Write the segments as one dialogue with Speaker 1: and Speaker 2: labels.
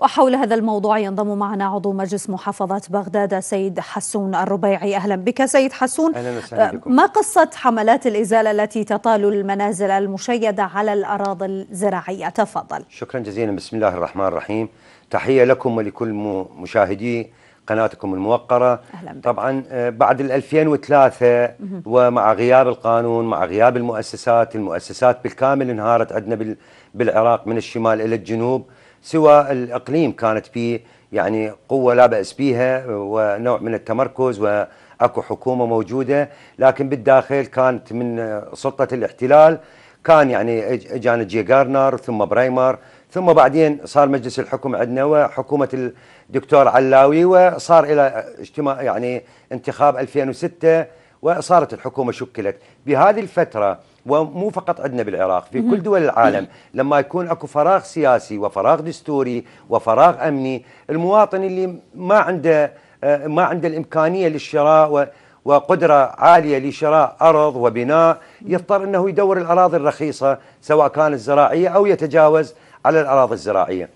Speaker 1: وحول هذا الموضوع ينضم معنا عضو مجلس محافظة بغداد سيد حسون الربيعي أهلا بك سيد حسون أهلا وسهلا آه، بكم. ما قصة حملات الإزالة التي تطال المنازل المشيدة على الأراضي الزراعية تفضل
Speaker 2: شكرا جزيلا بسم الله الرحمن الرحيم تحية لكم ولكل مشاهدي قناتكم الموقرة أهلا بك. طبعا آه، بعد 2003 ومع غياب القانون مع غياب المؤسسات المؤسسات بالكامل انهارت عندنا بالعراق من الشمال إلى الجنوب سوى الإقليم كانت في يعني قوة لا بأس بها ونوع من التمركز وأكو حكومة موجودة لكن بالداخل كانت من سلطة الاحتلال كان يعني اجانا جي جارنر ثم برايمر ثم بعدين صار مجلس الحكم عندنا وحكومة الدكتور علاوي وصار إلى اجتماع يعني انتخاب 2006 وصارت الحكومة شكلت بهذه الفترة ومو فقط عندنا بالعراق في كل دول العالم لما يكون اكو فراغ سياسي وفراغ دستوري وفراغ امني المواطن اللي ما عنده آه، ما عنده الامكانيه للشراء وقدره عاليه لشراء ارض وبناء يضطر انه يدور الاراضي الرخيصه سواء كانت زراعيه او يتجاوز على الاراضي الزراعيه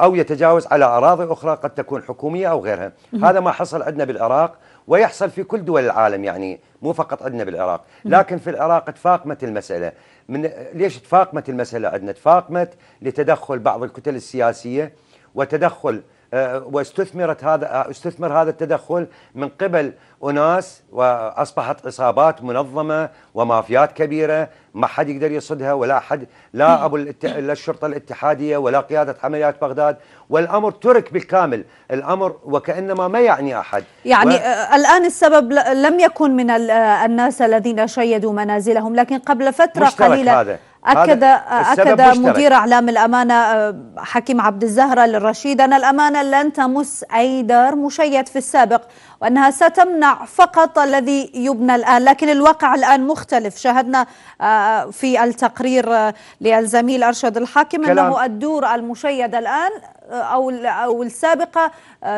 Speaker 2: او يتجاوز على اراضي اخرى قد تكون حكوميه او غيرها هذا ما حصل عندنا بالعراق ويحصل في كل دول العالم يعني مو فقط عندنا بالعراق لكن في العراق تفاقمت المسألة من ليش تفاقمت المسألة عندنا تفاقمت لتدخل بعض الكتل السياسية وتدخل آه، واستثمرت هذا آه، استثمر هذا التدخل من قبل اناس واصبحت عصابات منظمه ومافيات كبيره ما حد يقدر يصدها ولا حد لا ابو الات... لا الشرطه الاتحاديه ولا قياده عمليات بغداد والامر ترك بالكامل الامر وكانما ما يعني احد يعني و...
Speaker 1: آه، الان السبب لم يكن من الناس الذين شيدوا منازلهم لكن قبل فتره قليله هذا. أكد أكد مدير أعلام الأمانة آه، حكيم عبد الزهرة للرشيد أن الأمانة لن تمس أي دار مشيد في السابق وأنها ستمنع فقط الذي يبنى الآن لكن الواقع الآن مختلف شاهدنا آه، في التقرير آه، للزميل أرشد الحاكم أنه الدور المشيدة الآن أو أو السابقة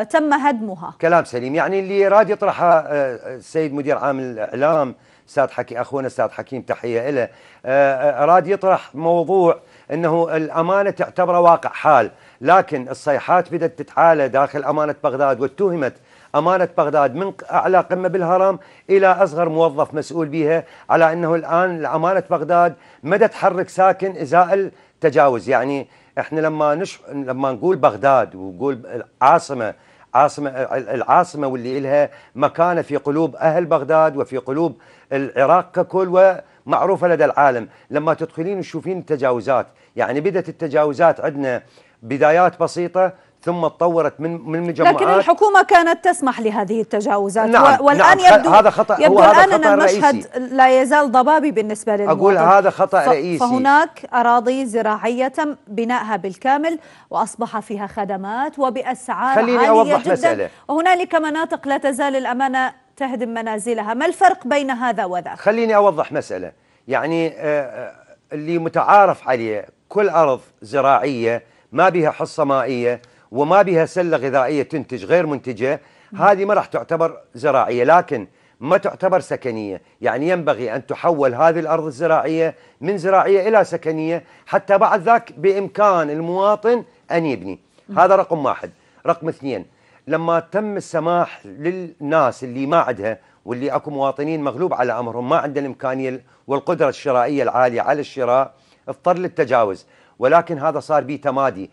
Speaker 1: تم هدمها
Speaker 2: كلام سليم يعني اللي راد يطرحه السيد مدير عام الإعلام استاذ حكي اخونا استاذ حكيم تحيه له آه، آه، اراد يطرح موضوع انه الامانه تعتبره واقع حال لكن الصيحات بدات تتعالى داخل امانه بغداد واتهمت أمانة بغداد من أعلى قمة بالهرم إلى أصغر موظف مسؤول بها على أنه الآن أمانة بغداد مدى تحرك ساكن إزاء التجاوز يعني إحنا لما نش... لما نقول بغداد ونقول العاصمة عاصمة العاصمة واللي لها مكانة في قلوب أهل بغداد وفي قلوب العراق ككل ومعروفة لدى العالم لما تدخلين تشوفين التجاوزات يعني بدأت التجاوزات عندنا بدايات بسيطة ثم تطورت من من مجموعات لكن
Speaker 1: الحكومه كانت تسمح لهذه التجاوزات نعم والان نعم يبدو هذا خطا يبدو هذا الان خطأ ان المشهد رئيسي لا يزال ضبابي بالنسبه للمواطن اقول هذا خطا رئيسي فهناك اراضي زراعيه تم بنائها بالكامل واصبح فيها خدمات وباسعار خليني عاليه أوضح جدا مسألة. وهنالك مناطق لا تزال الامانه تهدم منازلها ما الفرق بين هذا وذاك
Speaker 2: خليني اوضح مساله يعني آه، آه، اللي متعارف عليه كل ارض زراعيه ما بها حصه مائيه وما بها سله غذائيه تنتج غير منتجه هذه ما راح تعتبر زراعيه لكن ما تعتبر سكنيه، يعني ينبغي ان تحول هذه الارض الزراعيه من زراعيه الى سكنيه حتى بعد ذاك بامكان المواطن ان يبني، هذا رقم واحد، رقم اثنين لما تم السماح للناس اللي ما عندها واللي اكو مواطنين مغلوب على امرهم ما عنده الامكانيه والقدره الشرائيه العاليه على الشراء اضطر للتجاوز، ولكن هذا صار بيه تمادي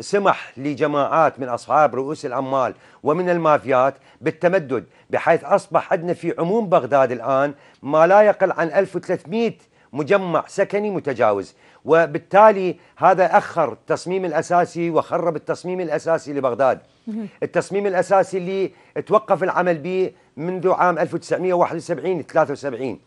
Speaker 2: سمح لجماعات من أصحاب رؤوس الأموال ومن المافيات بالتمدد بحيث أصبح عندنا في عموم بغداد الآن ما لا يقل عن 1300 مجمع سكني متجاوز وبالتالي هذا أخر التصميم الأساسي وخرب التصميم الأساسي لبغداد التصميم الأساسي اللي توقف العمل به منذ عام 1971 73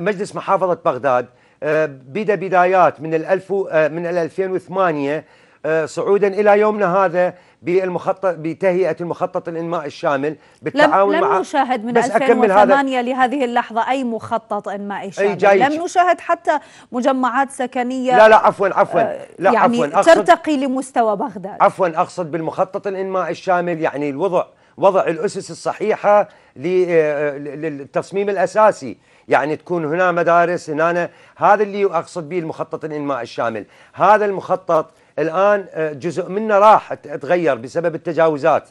Speaker 2: مجلس محافظة بغداد آه، بدا بدايات من الألف آه، من 2008 آه، صعودا الى يومنا هذا بالمخطط بتهيئه المخطط الانماء الشامل بالتعاون لم, مع لم نشاهد من 2008
Speaker 1: لهذه اللحظه اي مخطط انمائي شامل أي لم نشاهد حتى مجمعات سكنيه لا لا عفوا عفوا لا يعني عفوا ترتقي لمستوى بغداد
Speaker 2: عفوا اقصد بالمخطط الانمائي الشامل يعني الوضع وضع الأسس الصحيحة آه، للتصميم الأساسي يعني تكون هنا مدارس هنا هذا اللي أقصد به المخطط الإنماء الشامل هذا المخطط الآن آه، جزء منه راح تغير بسبب التجاوزات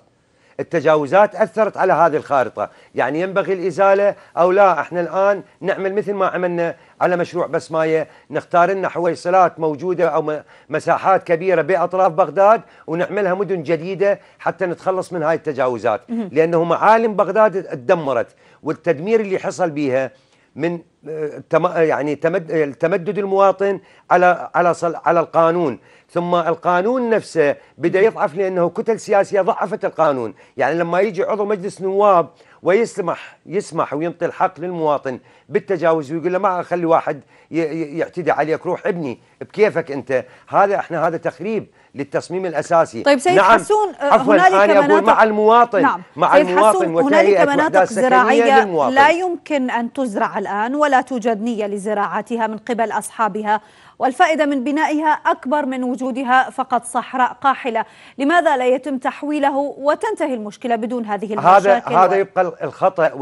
Speaker 2: التجاوزات أثرت على هذه الخارطة يعني ينبغي الإزالة أو لا احنا الآن نعمل مثل ما عملنا على مشروع بسماية نختار لنا حويصلات موجودة أو مساحات كبيرة بأطراف بغداد ونعملها مدن جديدة حتى نتخلص من هاي التجاوزات لأنه معالم بغداد تدمرت والتدمير اللي حصل بها من يعني تمدد المواطن على على على القانون ثم القانون نفسه بدا يضعف لانه كتل سياسيه ضعفت القانون يعني لما يجي عضو مجلس نواب ويسمح يسمح وينطي الحق للمواطن بالتجاوز ويقول له ما اخلي واحد يعتدي عليك روح ابني بكيفك انت هذا احنا هذا تخريب للتصميم الاساسي طيب سيد نعم حسون آه، عفوا انا مناطق اقول مع المواطن نعم مع المواطن هنالك مناطق زراعيه لا
Speaker 1: يمكن ان تزرع الان ولا ولا توجد نية لزراعتها من قبل أصحابها والفائدة من بنائها أكبر من وجودها فقط صحراء قاحلة لماذا لا يتم تحويله وتنتهي المشكلة بدون هذه المشاكل هذا, هذا
Speaker 2: يبقى الخطأ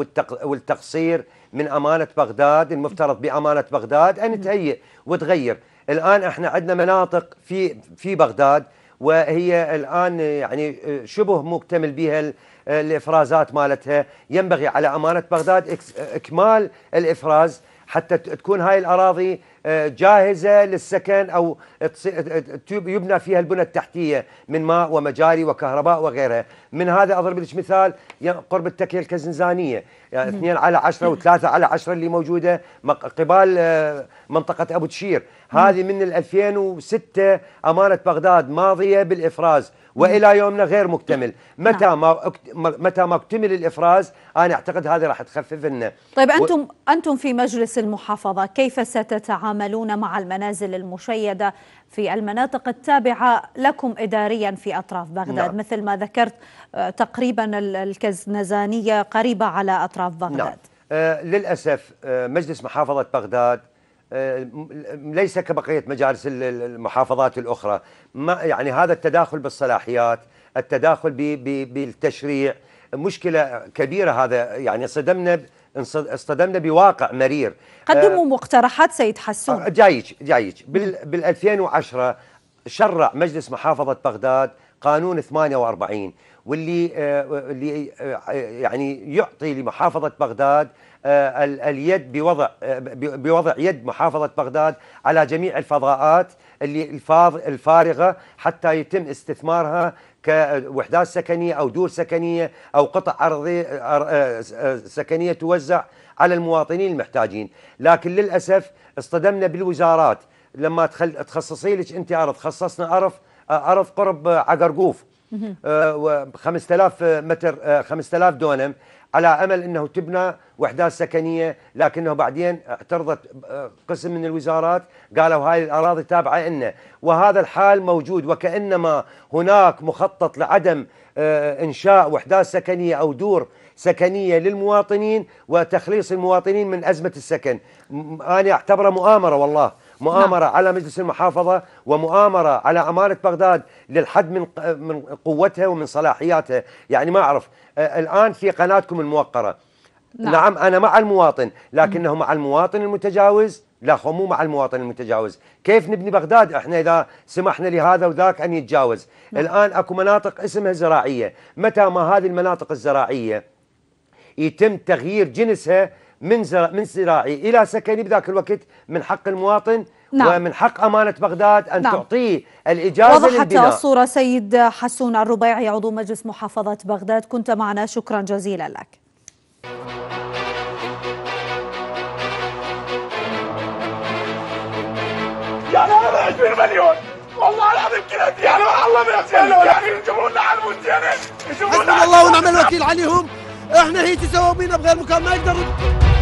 Speaker 2: والتقصير من أمانة بغداد المفترض بأمانة بغداد أن تهيئ وتغير الآن احنا عندنا مناطق في في بغداد وهي الآن يعني شبه مكتمل بها الافرازات مالتها ينبغي على امانه بغداد اكمال الافراز حتى تكون هاي الاراضي آه، جاهزه للسكن او يبنى فيها البنى التحتيه من ماء ومجاري وكهرباء وغيرها، من هذا اضرب لك مثال قرب التكيه الكزنزانيه يعني 2 على 10 و3 على 10 اللي موجوده قبال آه، منطقه ابو تشير، هذه من 2006 امانه بغداد ماضيه بالافراز والى يومنا غير مكتمل نعم. نعم. متى ما متى ما اكتمل الافراز انا اعتقد هذه راح تخفف لنا
Speaker 1: طيب انتم و... انتم في مجلس المحافظه كيف ستتعاملون مع المنازل المشيده في المناطق التابعه لكم اداريا في اطراف بغداد نعم. مثل ما ذكرت آه، تقريبا الكزنزانيه قريبه على اطراف بغداد نعم.
Speaker 2: آه للاسف آه مجلس محافظه بغداد آه، ليس كبقيه مجالس المحافظات الاخرى ما يعني هذا التداخل بالصلاحيات التداخل بالتشريع مشكله كبيره هذا يعني صدمنا اصطدمنا بواقع مرير
Speaker 1: قدموا آه، مقترحات سيد
Speaker 2: حسون جايج جايج بال 2010 شرع مجلس محافظه بغداد قانون 48 واللي آه، اللي آه، آه، يعني يعطي لمحافظه بغداد اليد بوضع بوضع يد محافظه بغداد على جميع الفضاءات اللي الفارغه حتى يتم استثمارها كوحدات سكنيه او دور سكنيه او قطع ارضيه سكنيه توزع على المواطنين المحتاجين، لكن للاسف اصطدمنا بالوزارات لما تخصصي لك انت ارض خصصنا ارض عرف قرب عقرقوف 5000 آه، متر 5000 آه، دونم على امل انه تبنى وحدات سكنيه لكنه بعدين اعترضت آه، قسم من الوزارات قالوا هاي الاراضي تابعه لنا وهذا الحال موجود وكانما هناك مخطط لعدم انشاء وحدات سكنيه او دور سكنيه للمواطنين وتخليص المواطنين من ازمه السكن انا اعتبره مؤامره والله مؤامرة نعم. على مجلس المحافظة ومؤامرة على عمارة بغداد للحد من من قوتها ومن صلاحياتها يعني ما أعرف الآن في قناتكم الموقرة نعم. نعم أنا مع المواطن لكنه مع المواطن المتجاوز لا خو مو مع المواطن المتجاوز كيف نبني بغداد احنا اذا سمحنا لهذا وذاك ان يتجاوز نعم. الان اكو مناطق اسمها زراعيه متى ما هذه المناطق الزراعيه يتم تغيير جنسها من من زراعي الى سكني بذاك الوقت من حق المواطن نعم. ومن حق أمانة بغداد أن نعم. تعطيه الإجازة وضحت للبناء. الصورة
Speaker 1: سيد حسون الربيعي عضو مجلس محافظة بغداد كنت معنا شكرا جزيلا لك يعني هذا 20 مليون والله العظيم كلها يعني والله ما يخشى يعني
Speaker 2: يجيبون لنا على المنتين
Speaker 1: يجيبون لنا الله ونعم الوكيل عليهم
Speaker 2: احنا هيك سوا بينا بغير مكان ما يقدر